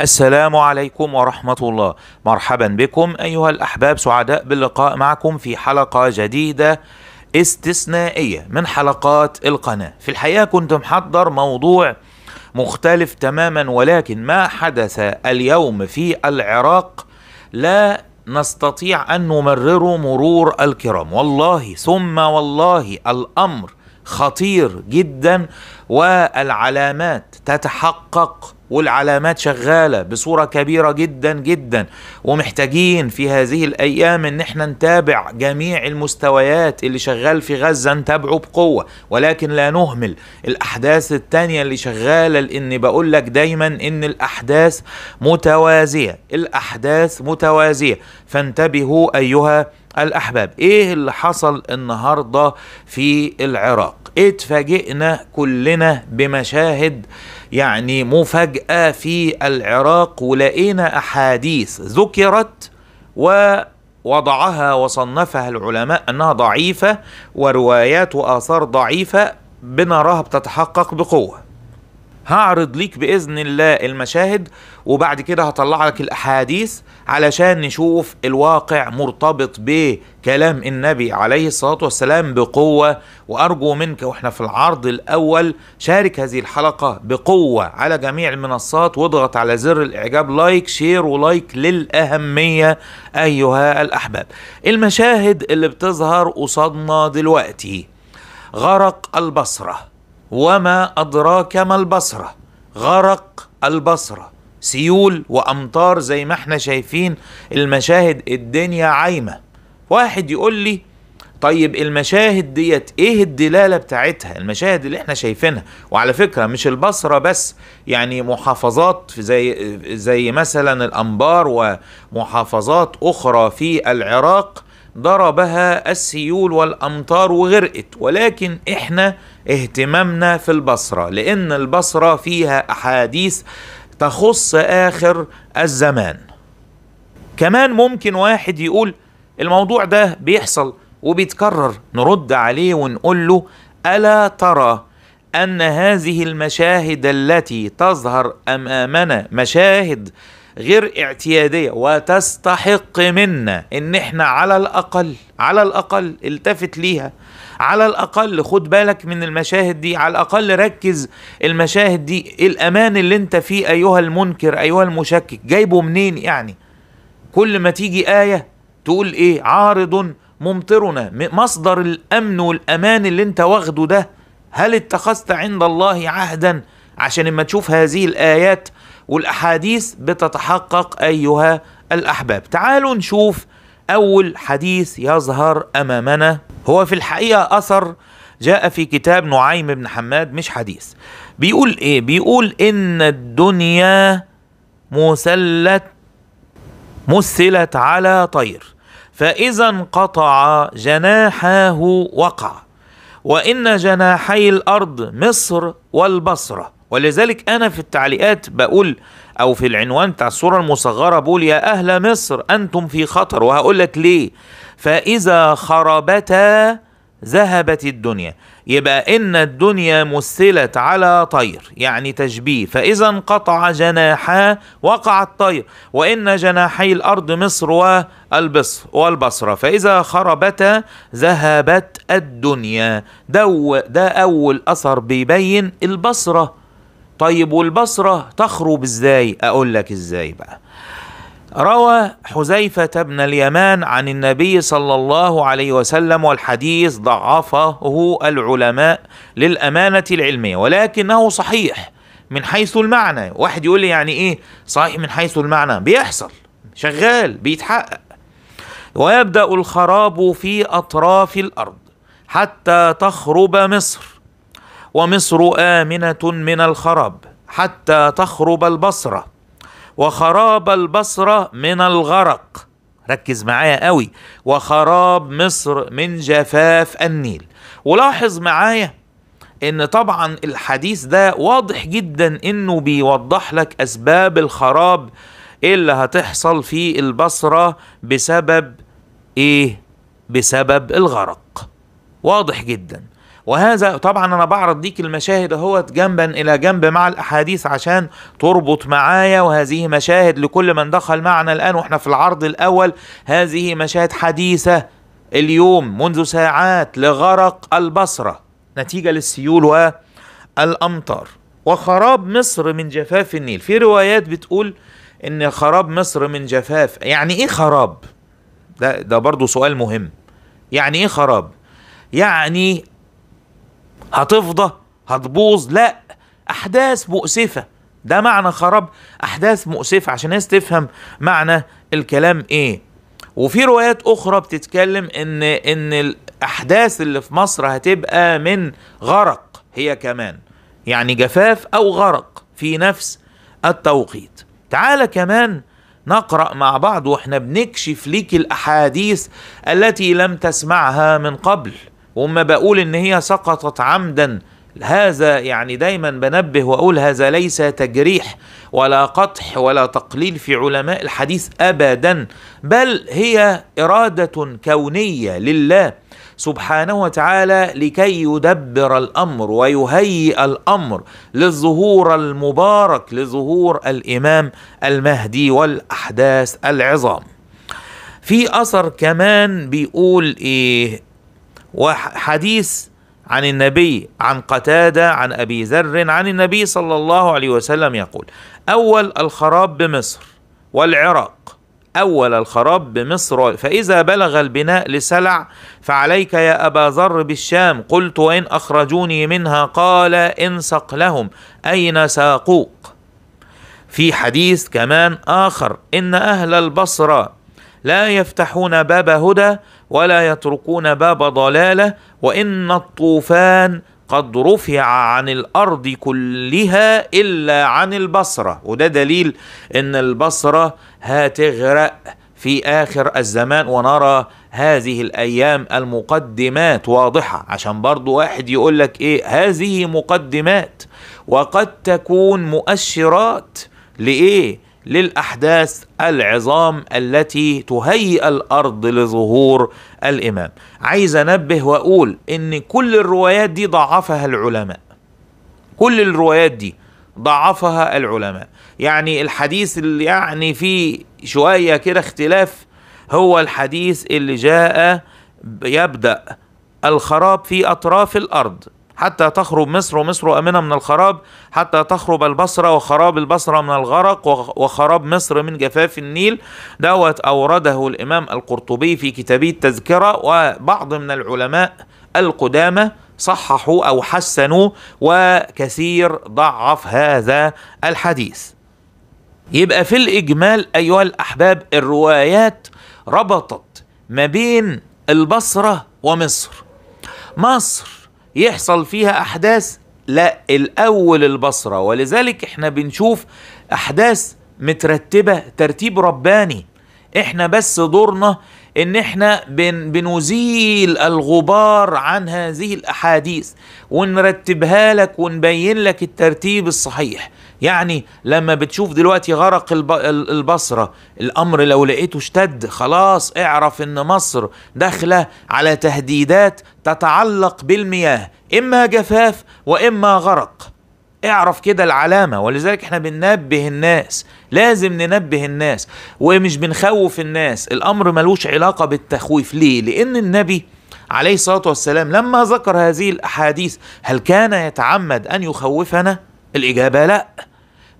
السلام عليكم ورحمة الله مرحبا بكم أيها الأحباب سعداء باللقاء معكم في حلقة جديدة استثنائية من حلقات القناة في الحقيقة كنت محضر موضوع مختلف تماما ولكن ما حدث اليوم في العراق لا نستطيع أن نمرره مرور الكرام والله ثم والله الأمر خطير جدا والعلامات تتحقق والعلامات شغالة بصورة كبيرة جدا جدا ومحتاجين في هذه الأيام إن احنا نتابع جميع المستويات اللي شغال في غزة نتابعه بقوة ولكن لا نهمل الأحداث التانية اللي شغالة لأني بقول لك دايما إن الأحداث متوازية الأحداث متوازية فانتبهوا أيها الأحباب إيه اللي حصل النهاردة في العراق اتفاجئنا كلنا بمشاهد يعني مفاجأة في العراق ولقينا أحاديث ذكرت و وضعها وصنفها العلماء انها ضعيفه وروايات واثار ضعيفه بنراها بتتحقق بقوه هعرض ليك باذن الله المشاهد وبعد كده هطلع لك الاحاديث علشان نشوف الواقع مرتبط بكلام النبي عليه الصلاه والسلام بقوه وارجو منك واحنا في العرض الاول شارك هذه الحلقه بقوه على جميع المنصات واضغط على زر الاعجاب لايك شير ولايك للاهميه ايها الاحباب المشاهد اللي بتظهر قصادنا دلوقتي غرق البصره وما أدراك ما البصرة غرق البصرة سيول وأمطار زي ما احنا شايفين المشاهد الدنيا عايمة واحد يقول لي طيب المشاهد ديت ايه الدلاله بتاعتها المشاهد اللي احنا شايفينها وعلى فكره مش البصره بس يعني محافظات زي زي مثلا الانبار ومحافظات اخرى في العراق ضربها السيول والامطار وغرقت ولكن احنا اهتمامنا في البصره لان البصره فيها احاديث تخص اخر الزمان كمان ممكن واحد يقول الموضوع ده بيحصل وبيتكرر نرد عليه ونقول له الا ترى ان هذه المشاهد التي تظهر امامنا مشاهد غير اعتيادية وتستحق منا ان احنا على الاقل على الاقل التفت ليها على الاقل خد بالك من المشاهد دي على الاقل ركز المشاهد دي الامان اللي انت فيه ايها المنكر ايها المشكك جايبه منين يعني كل ما تيجي آية تقول ايه عارض ممطرنا مصدر الامن والامان اللي انت واخده ده هل اتخذت عند الله عهدا عشان لما تشوف هذه الايات والاحاديث بتتحقق ايها الاحباب تعالوا نشوف اول حديث يظهر امامنا هو في الحقيقه اثر جاء في كتاب نعيم بن حماد مش حديث بيقول ايه بيقول ان الدنيا مسلت مسلت على طير فاذا انقطع جناحاه وقع وان جناحي الارض مصر والبصره ولذلك انا في التعليقات بقول او في العنوان بتاع الصوره المصغره بقول يا اهل مصر انتم في خطر وهقول لك ليه فاذا خربتا ذهبت الدنيا يبقى ان الدنيا مثلت على طير يعني تشبيه فاذا انقطع جناحا وقع الطير وان جناحي الارض مصر والبصر والبصره فاذا خربتا ذهبت الدنيا ده, ده اول اثر بيبين البصره طيب والبصرة تخرب ازاي اقول لك ازاي بقى روى حذيفة بن اليمان عن النبي صلى الله عليه وسلم والحديث ضعفه العلماء للأمانة العلمية ولكنه صحيح من حيث المعنى واحد يقول لي يعني ايه صحيح من حيث المعنى بيحصل شغال بيتحقق ويبدأ الخراب في أطراف الأرض حتى تخرب مصر ومصر امنه من الخراب حتى تخرب البصره وخراب البصره من الغرق ركز معايا قوي وخراب مصر من جفاف النيل ولاحظ معايا ان طبعا الحديث ده واضح جدا انه بيوضح لك اسباب الخراب اللي هتحصل في البصرة بسبب ايه بسبب الغرق واضح جدا وهذا طبعا انا بعرض ليك المشاهد اهوت جنبا الى جنب مع الاحاديث عشان تربط معايا وهذه مشاهد لكل من دخل معنا الان واحنا في العرض الاول هذه مشاهد حديثه اليوم منذ ساعات لغرق البصره نتيجه للسيول والامطار وخراب مصر من جفاف النيل في روايات بتقول ان خراب مصر من جفاف يعني ايه خراب ده ده برضه سؤال مهم يعني ايه خراب يعني هتفضى هتبوظ لا احداث مؤسفه ده معنى خراب احداث مؤسفه عشان الناس تفهم معنى الكلام ايه وفي روايات اخرى بتتكلم ان ان الاحداث اللي في مصر هتبقى من غرق هي كمان يعني جفاف او غرق في نفس التوقيت تعال كمان نقرا مع بعض واحنا بنكشف ليك الاحاديث التي لم تسمعها من قبل وما بقول ان هي سقطت عمدا هذا يعني دايما بنبه واقول هذا ليس تجريح ولا قطح ولا تقليل في علماء الحديث ابدا بل هي اراده كونيه لله سبحانه وتعالى لكي يدبر الامر ويهيئ الامر للظهور المبارك لظهور الامام المهدي والاحداث العظام في اثر كمان بيقول ايه وحديث عن النبي عن قتادة عن أبي ذر عن النبي صلى الله عليه وسلم يقول أول الخراب بمصر والعراق أول الخراب بمصر فإذا بلغ البناء لسلع فعليك يا أبا ذر بالشام قلت وإن أخرجوني منها قال إن لهم أين ساقوك في حديث كمان آخر إن أهل البصرة لا يفتحون باب هدى ولا يتركون باب ضلاله وان الطوفان قد رفع عن الارض كلها الا عن البصره وده دليل ان البصره هتغرق في اخر الزمان ونرى هذه الايام المقدمات واضحه عشان برضو واحد يقول لك ايه هذه مقدمات وقد تكون مؤشرات لايه للاحداث العظام التي تهيئ الارض لظهور الامام عايز انبه واقول ان كل الروايات دي ضعفها العلماء كل الروايات دي ضعفها العلماء يعني الحديث اللي يعني فيه شويه كده اختلاف هو الحديث اللي جاء يبدا الخراب في اطراف الارض حتى تخرب مصر ومصر آمنة من الخراب حتى تخرب البصرة وخراب البصرة من الغرق وخراب مصر من جفاف النيل دوت أورده الإمام القرطبي في كتابه التذكرة وبعض من العلماء القدامى صححوا أو حسنوا وكثير ضعف هذا الحديث يبقى في الإجمال أيها الأحباب الروايات ربطت ما بين البصرة ومصر مصر يحصل فيها احداث لا الاول البصره ولذلك احنا بنشوف احداث مترتبه ترتيب رباني احنا بس دورنا ان احنا بن بنزيل الغبار عن هذه الاحاديث ونرتبها لك ونبين لك الترتيب الصحيح يعني لما بتشوف دلوقتي غرق البصرة الأمر لو لقيته اشتد خلاص اعرف إن مصر داخلة على تهديدات تتعلق بالمياه إما جفاف وإما غرق اعرف كده العلامة ولذلك احنا بننبه الناس لازم ننبه الناس ومش بنخوف الناس الأمر ملوش علاقة بالتخويف ليه؟ لأن النبي عليه الصلاة والسلام لما ذكر هذه الأحاديث هل كان يتعمد أن يخوفنا؟ الإجابة لأ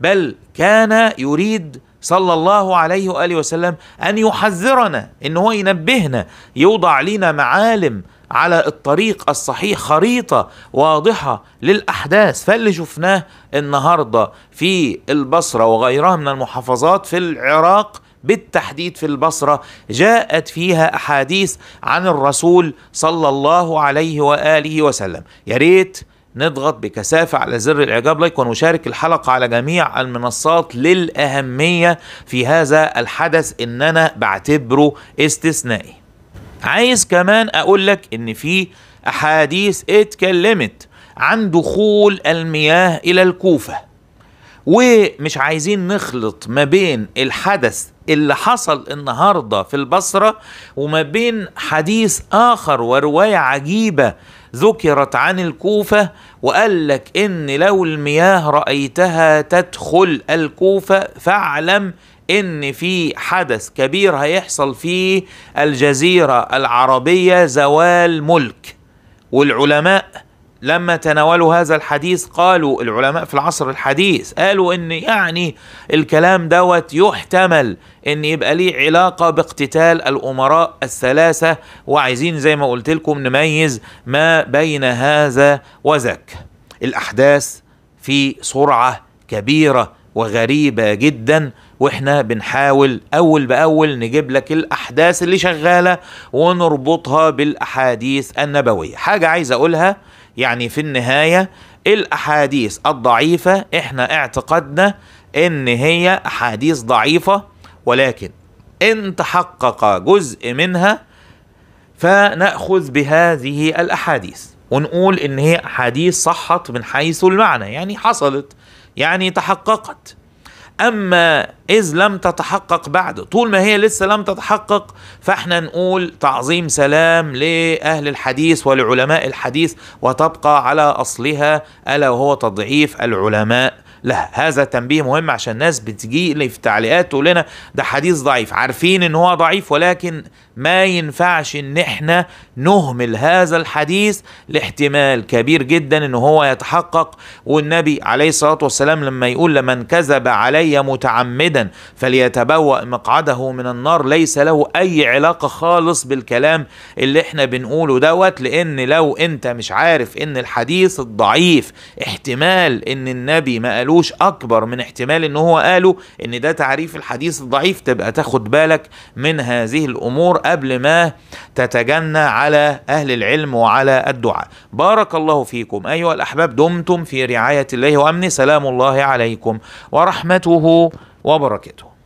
بل كان يريد صلى الله عليه واله وسلم ان يحذرنا ان هو ينبهنا يوضع لنا معالم على الطريق الصحيح خريطه واضحه للاحداث فاللي شفناه النهارده في البصره وغيرها من المحافظات في العراق بالتحديد في البصره جاءت فيها احاديث عن الرسول صلى الله عليه واله وسلم يا ريت نضغط بكثافة على زر الإعجاب لايك ونشارك الحلقة على جميع المنصات للأهمية في هذا الحدث إن أنا بعتبره استثنائي عايز كمان أقول لك إن في أحاديث اتكلمت عن دخول المياه إلى الكوفة ومش عايزين نخلط ما بين الحدث اللي حصل النهارده في البصره وما بين حديث اخر وروايه عجيبه ذكرت عن الكوفة وقال لك إن لو المياه رأيتها تدخل الكوفة فاعلم إن في حدث كبير هيحصل في الجزيرة العربية زوال ملك والعلماء لما تناولوا هذا الحديث قالوا العلماء في العصر الحديث قالوا ان يعني الكلام دوت يحتمل ان يبقى ليه علاقه باقتتال الامراء الثلاثه وعايزين زي ما قلت لكم نميز ما بين هذا وذاك الاحداث في سرعه كبيره وغريبه جدا واحنا بنحاول اول باول نجيب لك الاحداث اللي شغاله ونربطها بالاحاديث النبويه حاجه عايز اقولها يعني في النهاية الأحاديث الضعيفة إحنا اعتقدنا إن هي أحاديث ضعيفة ولكن إن تحقق جزء منها فنأخذ بهذه الأحاديث ونقول إن هي أحاديث صحت من حيث المعنى يعني حصلت يعني تحققت أما إذ لم تتحقق بعد طول ما هي لسه لم تتحقق فإحنا نقول تعظيم سلام لأهل الحديث ولعلماء الحديث وتبقى على أصلها ألا وهو تضعيف العلماء لا هذا تنبيه مهم عشان الناس بتجي لي في التعليقات تقول لنا ده حديث ضعيف عارفين ان هو ضعيف ولكن ما ينفعش ان احنا نهمل هذا الحديث لاحتمال كبير جدا ان هو يتحقق والنبي عليه الصلاه والسلام لما يقول لمن كذب علي متعمدا فليتبوأ مقعده من النار ليس له اي علاقه خالص بالكلام اللي احنا بنقوله دوت لان لو انت مش عارف ان الحديث الضعيف احتمال ان النبي ما قال قالوش اكبر من احتمال ان هو قاله ان ده تعريف الحديث الضعيف تبقى تاخد بالك من هذه الامور قبل ما تتجنى على اهل العلم وعلى الدعاء بارك الله فيكم ايها الاحباب دمتم في رعايه الله وامنه سلام الله عليكم ورحمته وبركاته